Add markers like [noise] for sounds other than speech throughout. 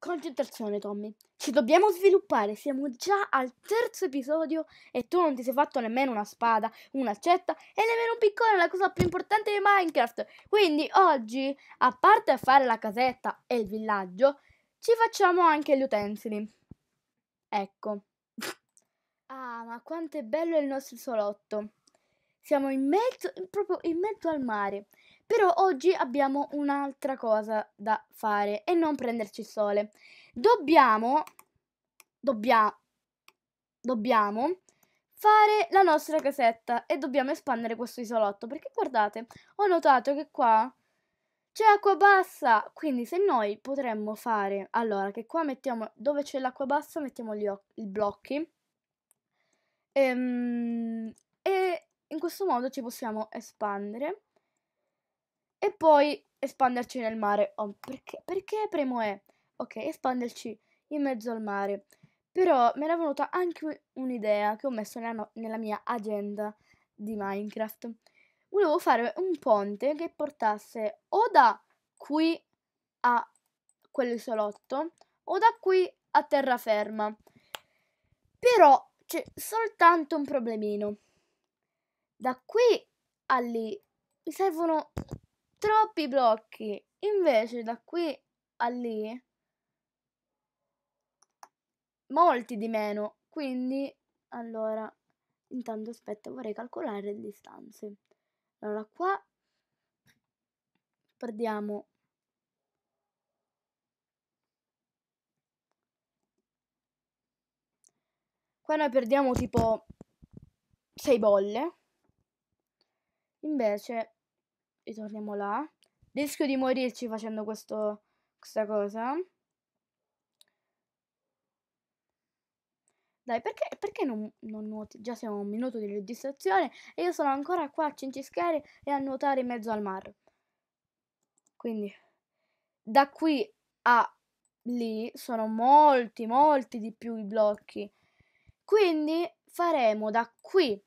Concentrazione, Tommy. Ci dobbiamo sviluppare. Siamo già al terzo episodio e tu non ti sei fatto nemmeno una spada, un'accetta e nemmeno un piccone, la cosa più importante di Minecraft. Quindi oggi, a parte fare la casetta e il villaggio, ci facciamo anche gli utensili. Ecco. Ah, ma quanto è bello il nostro salotto. Siamo in mezzo, proprio in mezzo al mare però oggi abbiamo un'altra cosa da fare e non prenderci il sole. Dobbiamo, dobbiamo, dobbiamo fare la nostra casetta e dobbiamo espandere questo isolotto perché guardate, ho notato che qua c'è acqua bassa, quindi se noi potremmo fare, allora che qua mettiamo, dove c'è l'acqua bassa mettiamo gli i blocchi ehm, e in questo modo ci possiamo espandere e poi espanderci nel mare. Oh, perché, perché premo E? Ok, espanderci in mezzo al mare. Però mi era venuta anche un'idea che ho messo nella, no- nella mia agenda di Minecraft. Volevo fare un ponte che portasse o da qui a quell'isolotto o da qui a terraferma. Però c'è soltanto un problemino. Da qui a lì mi servono troppi blocchi. Invece da qui a lì molti di meno. Quindi, allora, intanto aspetta, vorrei calcolare le distanze. Allora, qua perdiamo Qua noi perdiamo tipo 6 bolle. Invece torniamo là. Rischio di morirci facendo questo, questa cosa. Dai, perché, perché non, non, nuoti? Già siamo a un minuto di registrazione e io sono ancora qua a cincischiare e a nuotare in mezzo al mare. Quindi, da qui a lì sono molti, molti di più i blocchi. Quindi faremo da qui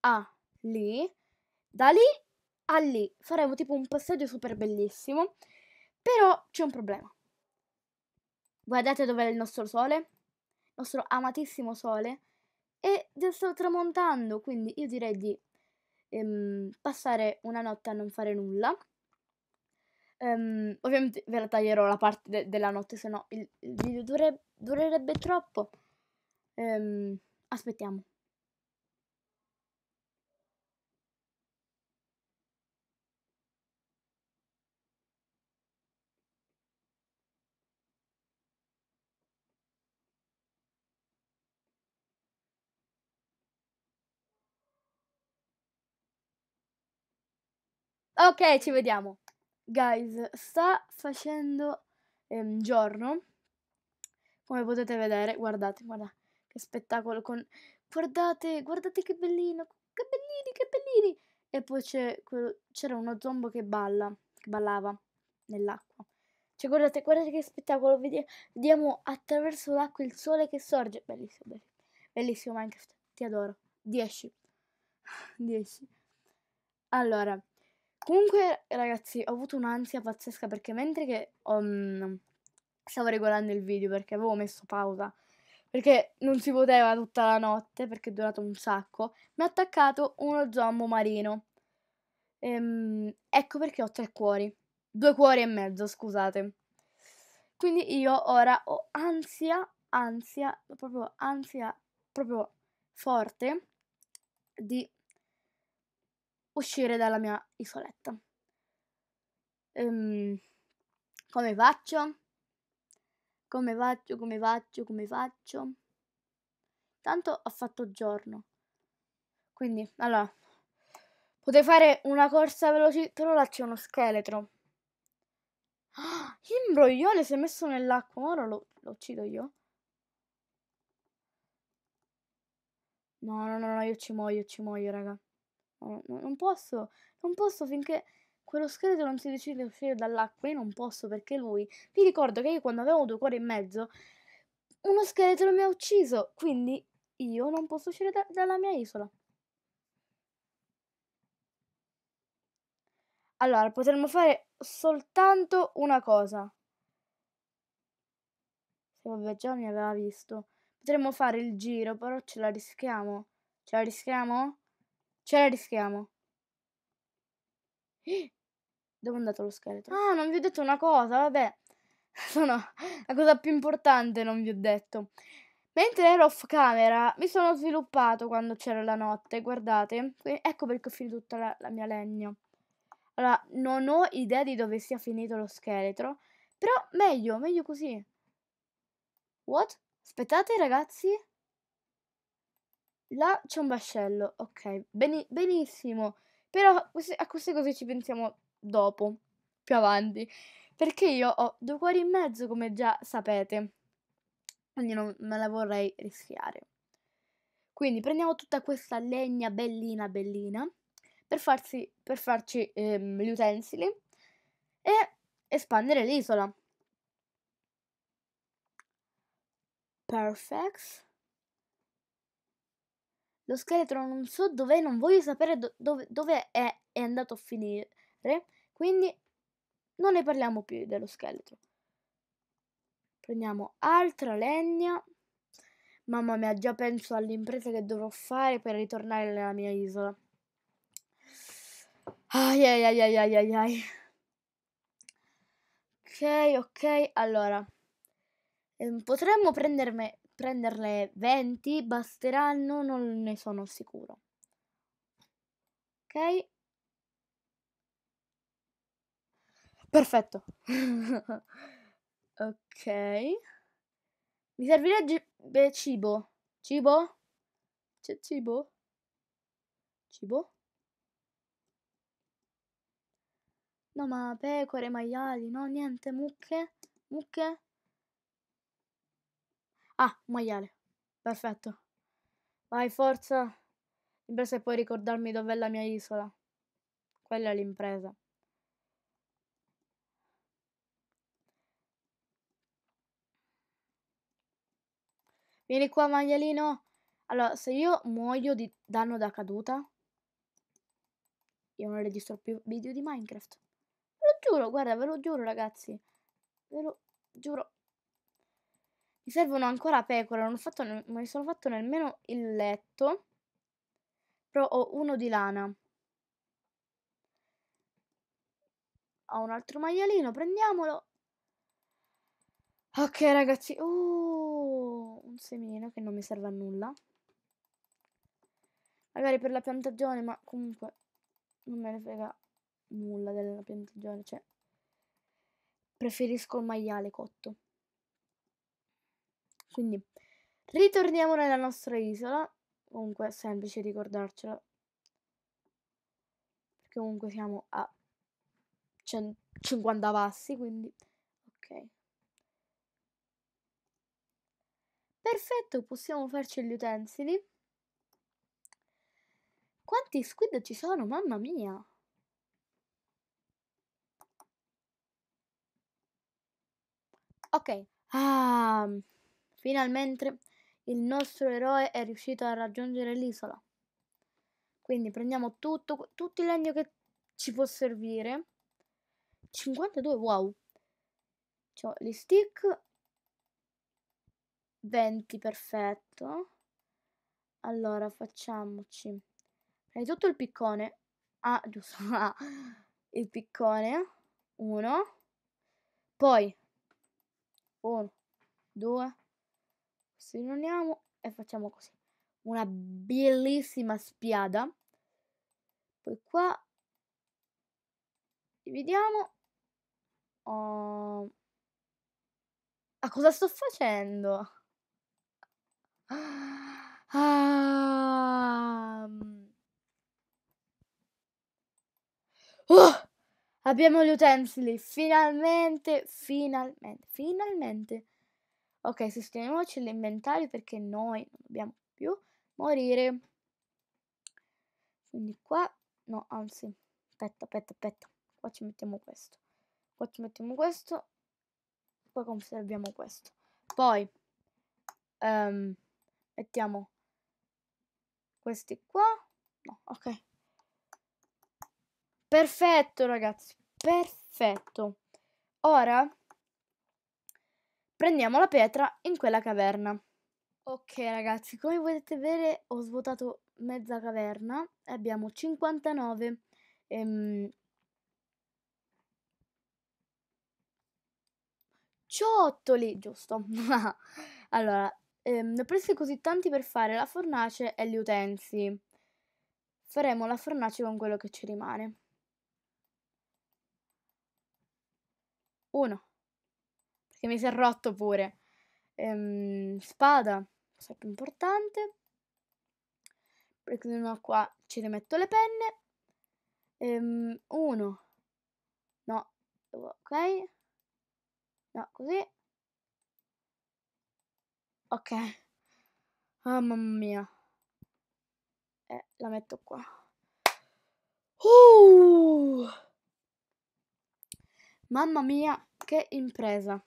a lì, da lì ah lì faremo tipo un passaggio super bellissimo, però c'è un problema. Guardate dov'è il nostro sole, il nostro amatissimo sole, e già sto tramontando, quindi io direi di ehm, passare una notte a non fare nulla. Um, ovviamente ve la taglierò la parte de- della notte, se no il, il video dure- durerebbe troppo. Um, aspettiamo. Ok, ci vediamo. Guys, sta facendo ehm, giorno. Come potete vedere, guardate, guardate che spettacolo con guardate, guardate che bellino, che bellini, che bellini. E poi c'era uno zombo che balla, che ballava nell'acqua. Cioè, guardate, guardate che spettacolo, vediamo attraverso l'acqua il sole che sorge. Bellissimo, bellissimo. Bellissimo Minecraft, ti adoro. 10. 10. [laughs] Allora, Comunque, ragazzi, ho avuto un'ansia pazzesca perché mentre che um, stavo regolando il video perché avevo messo pausa perché non si poteva tutta la notte perché è durato un sacco, mi ha attaccato uno zombo marino. Ehm, ecco perché ho tre cuori. Due cuori e mezzo, scusate. Quindi io ora ho ansia, ansia, proprio ansia, proprio forte di uscire dalla mia isoletta. Um, come faccio? Come faccio? Come faccio? Come faccio? Tanto ho fatto giorno. Quindi, allora, potrei fare una corsa veloce, però là c'è uno scheletro. Ah, [gasps] imbroglione si è messo nell'acqua, ora lo, lo uccido io. No, no, no, no, io ci muoio, ci muoio, raga. Oh, no, non posso, non posso finché quello scheletro non si decide a uscire dall'acqua. Io non posso perché lui. Vi ricordo che io quando avevo due cuori e mezzo, uno scheletro mi ha ucciso. Quindi io non posso uscire da, dalla mia isola. Allora, potremmo fare soltanto una cosa. Se vabbè, già mi aveva visto. Potremmo fare il giro, però ce la rischiamo. Ce la rischiamo? Ce la rischiamo. [gasps] Dove è andato lo scheletro? Ah, non vi ho detto una cosa, vabbè. [laughs] Sono la cosa più importante, non vi ho detto. Mentre ero off camera, mi sono sviluppato quando c'era la notte, guardate. Ecco perché ho finito tutta la, la mia legna. Allora, non ho idea di dove sia finito lo scheletro, però meglio, meglio così. What? Aspettate ragazzi. Là c'è un vascello, ok, Beni- benissimo. Però a queste cose ci pensiamo dopo, più avanti. Perché io ho due cuori in mezzo, come già sapete. Quindi non me la vorrei rischiare. Quindi prendiamo tutta questa legna bellina bellina per, farsi, per farci ehm, gli utensili e espandere l'isola. Perfect. Lo scheletro non so dov'è, non voglio sapere do- dove, dove è, è andato a finire, quindi non ne parliamo più dello scheletro. Prendiamo altra legna. Mamma mia, già penso all'impresa che dovrò fare per ritornare nella mia isola. Ai ai ai ai ai ai ai. Ok, ok, allora. Ehm, potremmo prendermi prenderne 20 basteranno, non ne sono sicuro. Ok? Perfetto. [laughs] ok. Mi servirebbe cibo. Cibo? C'è cibo? Cibo? No, ma pecore, maiali, no, niente, mucche, mucche. Ah, maiale. Perfetto. Vai, forza. L'impresa è poi ricordarmi dov'è la mia isola. Quella è l'impresa. Vieni qua, maialino. Allora, se io muoio di danno da caduta, io non registro più video di Minecraft. Ve lo giuro, guarda, ve lo giuro, ragazzi. Ve lo giuro. Mi servono ancora pecore, non, ne- non mi sono fatto nemmeno il letto. Però ho uno di lana. Ho un altro maialino, prendiamolo. Ok ragazzi, uh, un semino che non mi serve a nulla. Magari per la piantagione, ma comunque non me ne frega nulla della piantagione, cioè preferisco il maiale cotto. Quindi ritorniamo nella nostra isola. Comunque è semplice ricordarcelo. Perché comunque siamo a 50 passi, quindi ok. Perfetto, possiamo farci gli utensili. Quanti squid ci sono, mamma mia! Ok. Ah, Finalmente il nostro eroe è riuscito a raggiungere l'isola. Quindi prendiamo tutto, tutto il legno che ci può servire. 52, wow. C'ho gli stick. 20, perfetto. Allora, facciamoci. Prima tutto il piccone. Ah, giusto. [laughs] Ah. Il piccone. Uno. Poi. Uno. Due ci e facciamo così. Una bellissima spiada. Poi qua dividiamo. Oh. a ah, cosa sto facendo? Ah. Oh. Abbiamo gli utensili, finalmente, finalmente, finalmente. Ok, sistemiamoci l'inventario perché noi non dobbiamo più morire. Quindi qua, no, anzi, aspetta, aspetta, aspetta. Qua ci mettiamo questo. Qua ci mettiamo questo. Qua conserviamo questo. Poi um, mettiamo questi qua. No, ok. Perfetto, ragazzi. Perfetto. Ora prendiamo la pietra in quella caverna. Ok ragazzi, come potete vedere ho svuotato mezza caverna e abbiamo 59 ehm, ciottoli, giusto? [laughs] allora, ehm, ne ho presi così tanti per fare la fornace e gli utensili. Faremo la fornace con quello che ci rimane. Uno che mi si è rotto pure. Ehm, spada, cosa più importante. Perché no, qua ci rimetto le penne. Ehm, uno. No, ok. No, così. Ok. Oh, mamma mia. Eh, la metto qua. Uh! Mamma mia, che impresa.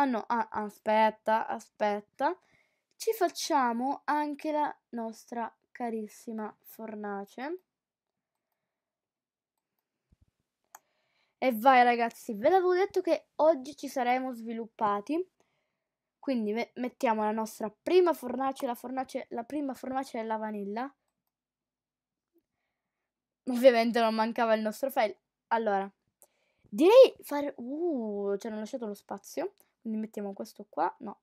Ah no, ah, aspetta, aspetta. Ci facciamo anche la nostra carissima fornace. E vai ragazzi, ve l'avevo detto che oggi ci saremo sviluppati. Quindi mettiamo la nostra prima fornace, la, fornace, la prima fornace della vanilla. Ovviamente non mancava il nostro file. Allora, direi fare... Uh, ci hanno lasciato lo spazio. Quindi mettiamo questo qua, no.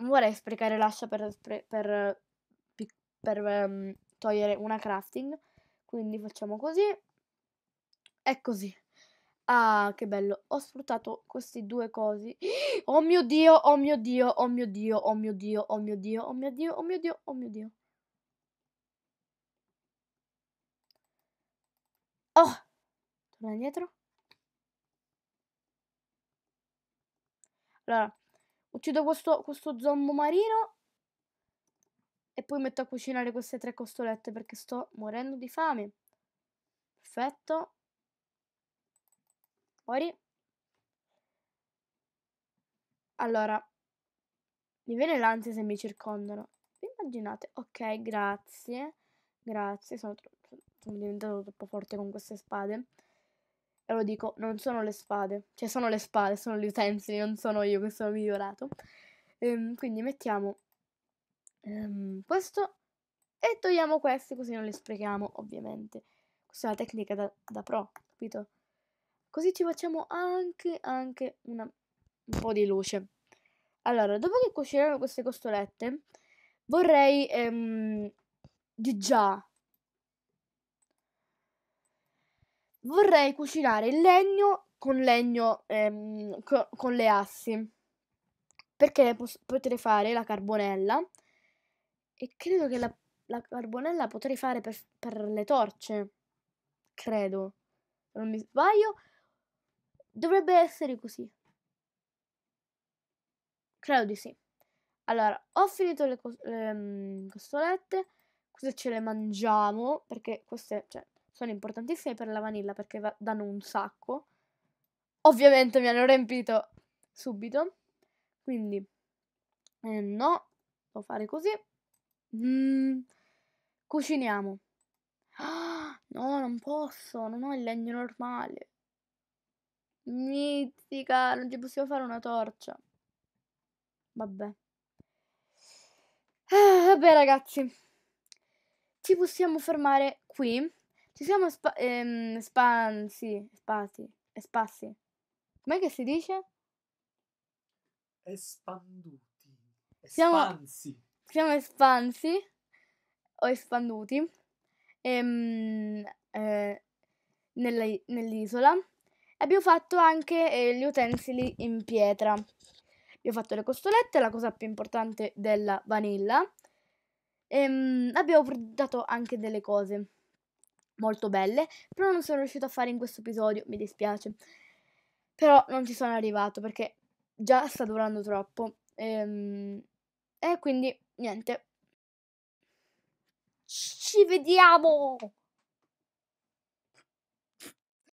Non vorrei sprecare l'ascia per, per, per, per um, togliere una crafting. Quindi facciamo così. E così. Ah, che bello. Ho sfruttato queste due cose. [gasps] Oh mio Dio, oh mio Dio, oh mio Dio, oh mio Dio, oh mio Dio, oh mio Dio, oh mio Dio, oh mio Dio. Oh! Torna indietro. Allora, uccido questo, questo zombo marino e poi metto a cucinare queste tre costolette perché sto morendo di fame. Perfetto. Fuori. Allora, mi viene l'ansia se mi circondano. Vi immaginate? Ok, grazie. Grazie, sono, sono diventato troppo forte con queste spade e lo dico, non sono le spade, cioè sono le spade, sono gli utensili, non sono io che sono migliorato. Ehm, quindi mettiamo ehm, questo e togliamo questi così non li sprechiamo, ovviamente. Questa è una tecnica da, da pro, capito? Così ci facciamo anche, anche una, un po' di luce. Allora, dopo che cucineranno queste costolette, vorrei ehm, di già vorrei cucinare il legno con legno ehm, co- con le assi perché pos- potrei fare la carbonella e credo che la, la carbonella potrei fare per, per, le torce credo se non mi sbaglio dovrebbe essere così credo di sì allora ho finito le, cos- le um, mm, costolette queste ce le mangiamo perché queste cioè sono importantissime per la vanilla perché va- danno un sacco. Ovviamente mi hanno riempito subito. Quindi, eh, no, devo fare così. Mm, cuciniamo. Ah, [gasps] no, non posso, non ho il legno normale. Mizzica, non ci possiamo fare una torcia. Vabbè. Ah, vabbè ragazzi, ci possiamo fermare qui ci siamo spa- ehm, spansi, spasi, spassi. Com'è che si dice? Espanduti. Espansi. Siamo, siamo espansi o espanduti ehm, eh, nella, nell'isola. Abbiamo fatto anche eh, gli utensili in pietra. Abbiamo fatto le costolette, la cosa più importante della vanilla. Ehm, abbiamo dato anche delle cose molto belle, però non sono riuscito a fare in questo episodio, mi dispiace. Però non ci sono arrivato perché già sta durando troppo. Ehm, e quindi niente. Ci vediamo!